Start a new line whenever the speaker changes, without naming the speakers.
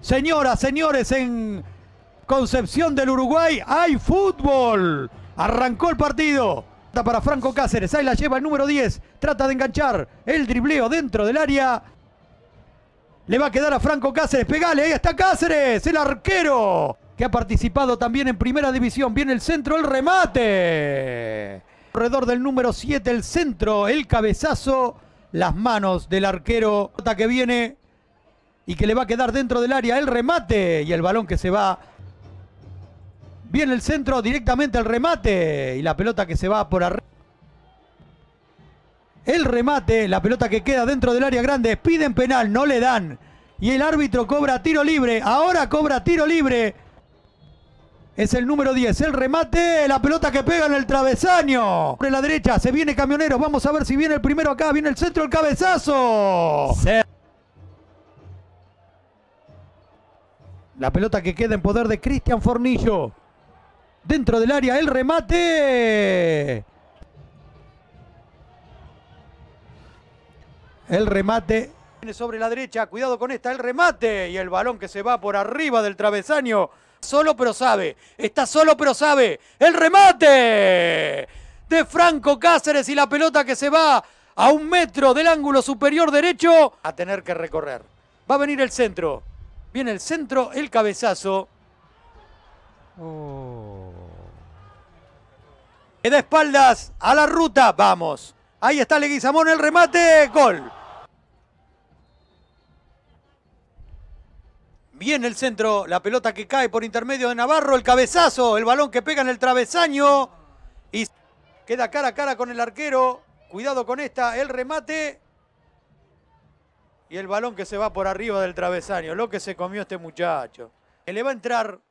Señoras, señores, en Concepción del Uruguay hay fútbol. Arrancó el partido. Para Franco Cáceres, ahí la lleva el número 10. Trata de enganchar el dribleo dentro del área. Le va a quedar a Franco Cáceres. Pegale, ahí está Cáceres, el arquero. Que ha participado también en primera división. Viene el centro, el remate. Alrededor del número 7, el centro, el cabezazo. Las manos del arquero. que viene y que le va a quedar dentro del área el remate y el balón que se va. Viene el centro directamente al remate y la pelota que se va por arriba. El remate, la pelota que queda dentro del área grande, piden penal, no le dan. Y el árbitro cobra tiro libre, ahora cobra tiro libre. Es el número 10, el remate, la pelota que pega en el travesaño. Por la derecha, se viene camionero. vamos a ver si viene el primero acá, viene el centro, el cabezazo. Se La pelota que queda en poder de Cristian Fornillo. Dentro del área, el remate. El remate. Sobre la derecha, cuidado con esta, el remate. Y el balón que se va por arriba del travesaño. Solo pero sabe, está solo pero sabe. El remate de Franco Cáceres y la pelota que se va a un metro del ángulo superior derecho. A tener que recorrer. Va a venir el centro. Viene el centro, el cabezazo. Oh. Queda espaldas a la ruta. Vamos. Ahí está Leguizamón, el remate. Gol. Viene el centro, la pelota que cae por intermedio de Navarro, el cabezazo, el balón que pega en el travesaño y queda cara a cara con el arquero. Cuidado con esta, el remate. Y el balón que se va por arriba del travesaño, lo que se comió este muchacho. le va a entrar